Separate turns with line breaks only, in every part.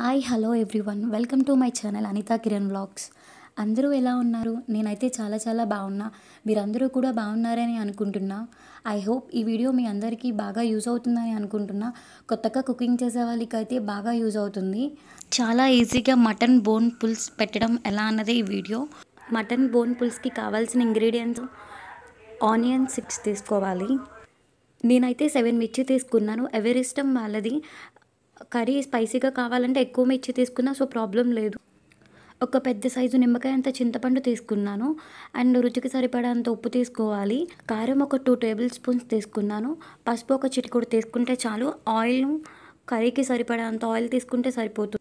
hi hello everyone welcome to my channel Anitha Kiran vlogs అందరూ ఎలా ఉన్నారు నేనైతే చాలా చాలా బాగున్నా మీరందరూ కూడా బాగున్నారని అనుకుంటున్నా ఐ హోప్ ఈ వీడియో మీ అందరికీ బాగా యూజ్ అవుతుందని అనుకుంటున్నా కొత్తగా కుకింగ్ చేసే వాళ్ళకి అయితే బాగా యూజ్ అవుతుంది చాలా ఈజీగా మటన్ బోన్ పుల్స్ పెట్టడం ఎలా అన్నదే ఈ వీడియో మటన్ బోన్ పుల్స్కి కావాల్సిన ఇంగ్రీడియంట్స్ ఆనియన్ సిక్స్ తీసుకోవాలి నేనైతే సెవెన్ మిర్చి తీసుకున్నాను ఎవరిష్టం వాళ్ళది కర్రీ స్పైసీగా కావాలంటే ఎక్కువ మిర్చి తీసుకున్నా సో ప్రాబ్లం లేదు ఒక పెద్ద సైజు నిమ్మకాయ అంత చింతపండు తీసుకున్నాను అండ్ రుచికి సరిపడా అంత ఉప్పు తీసుకోవాలి కారం ఒక టూ టేబుల్ స్పూన్స్ తీసుకున్నాను పసుపు ఒక చిటికుడు తీసుకుంటే చాలు ఆయిల్ కర్రీకి అంత ఆయిల్ తీసుకుంటే సరిపోతుంది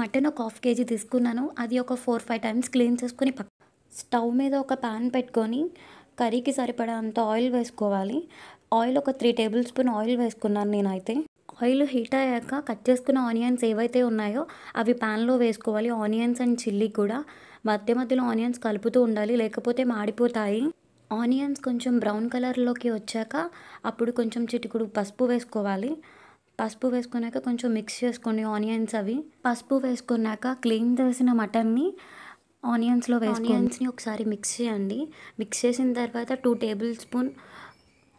మటన్ ఒక హాఫ్ కేజీ తీసుకున్నాను అది ఒక ఫోర్ ఫైవ్ టైమ్స్ క్లీన్ చేసుకుని పక్క స్టవ్ మీద ఒక ప్యాన్ పెట్టుకొని కర్రీకి సరిపడా అంత ఆయిల్ వేసుకోవాలి ఆయిల్ ఒక త్రీ టేబుల్ స్పూన్ ఆయిల్ వేసుకున్నాను నేనైతే ఆయిల్ హీట్ అయ్యాక కట్ చేసుకున్న ఆనియన్స్ ఏవైతే ఉన్నాయో అవి ప్యాన్లో వేసుకోవాలి ఆనియన్స్ అండ్ చిల్లీ కూడా మధ్య మధ్యలో ఆనియన్స్ కలుపుతూ ఉండాలి లేకపోతే మాడిపోతాయి ఆనియన్స్ కొంచెం బ్రౌన్ కలర్లోకి వచ్చాక అప్పుడు కొంచెం చిటికుడు పసుపు వేసుకోవాలి పసుపు వేసుకున్నాక కొంచెం మిక్స్ చేసుకోండి ఆనియన్స్ అవి పసుపు వేసుకున్నాక క్లీన్ చేసిన మటన్ని ఆనియన్స్లో వేసి ఆనియన్స్ని ఒకసారి మిక్స్ చేయండి మిక్స్ చేసిన తర్వాత టూ టేబుల్ స్పూన్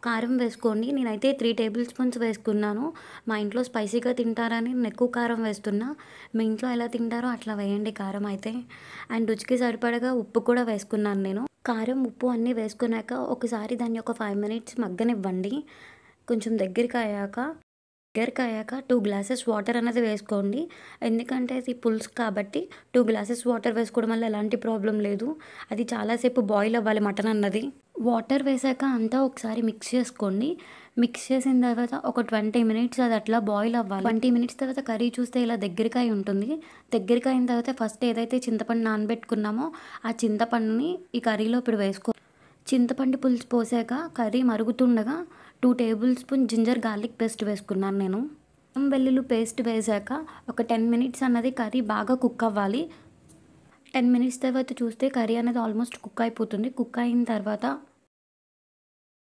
కారం వేసుకోండి నేనైతే త్రీ టేబుల్ స్పూన్స్ వేసుకున్నాను మా ఇంట్లో స్పైసీగా తింటారని నేను ఎక్కువ కారం వేస్తున్నా మీ ఇంట్లో ఎలా తింటారో అట్లా వేయండి కారం అయితే అండ్ రుచికి సరిపడగా ఉప్పు కూడా వేసుకున్నాను నేను కారం ఉప్పు అన్నీ వేసుకున్నాక ఒకసారి దాన్ని ఒక ఫైవ్ మినిట్స్ మగ్గనివ్వండి కొంచెం దగ్గరికి అయ్యాక దగ్గరికి అయ్యాక టూ గ్లాసెస్ వాటర్ అనేది వేసుకోండి ఎందుకంటే అది పులుసు కాబట్టి టూ గ్లాసెస్ వాటర్ వేసుకోవడం వల్ల ఎలాంటి ప్రాబ్లం లేదు అది చాలాసేపు బాయిల్ అవ్వాలి మటన్ అన్నది వాటర్ వేసాక అంతా ఒకసారి మిక్స్ చేసుకోండి మిక్స్ చేసిన తర్వాత ఒక ట్వంటీ మినిట్స్ అది అట్లా బాయిల్ అవ్వాలి ట్వంటీ మినిట్స్ తర్వాత కర్రీ చూస్తే ఇలా దగ్గరకాయ అయి ఉంటుంది దగ్గరికి అయిన తర్వాత ఫస్ట్ ఏదైతే చింతపండు నానబెట్టుకున్నామో ఆ చింతపండుని ఈ కర్రీలో ఇప్పుడు వేసుకో చింతపండు పులుసు పోసాక కర్రీ మరుగుతుండగా two table spoon ginger garlic paste వేసుకున్నాను నేను వెల్లుల్లి పేస్ట్ వేసాక ఒక టెన్ మినిట్స్ అన్నది కర్రీ బాగా కుక్ అవ్వాలి టెన్ మినిట్స్ తర్వాత చూస్తే కర్రీ అనేది ఆల్మోస్ట్ కుక్ అయిపోతుంది కుక్ అయిన తర్వాత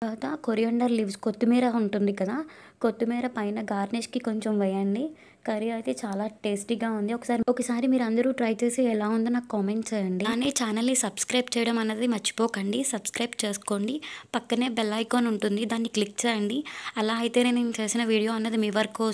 తర్వాత కొరియండర్ లీవ్స్ కొత్తిమీర ఉంటుంది కదా కొత్తిమీర పైన గార్నిష్కి కొంచెం వేయండి కర్రీ అయితే చాలా టేస్టీగా ఉంది ఒకసారి ఒకసారి మీరు అందరూ ట్రై చేసి ఎలా ఉందో నాకు కామెంట్ చేయండి కానీ ఛానల్ని సబ్స్క్రైబ్ చేయడం అనేది మర్చిపోకండి సబ్స్క్రైబ్ చేసుకోండి పక్కనే బెల్ ఐకాన్ ఉంటుంది దాన్ని క్లిక్ చేయండి అలా అయితే నేను చేసిన వీడియో అన్నది మీ వరకు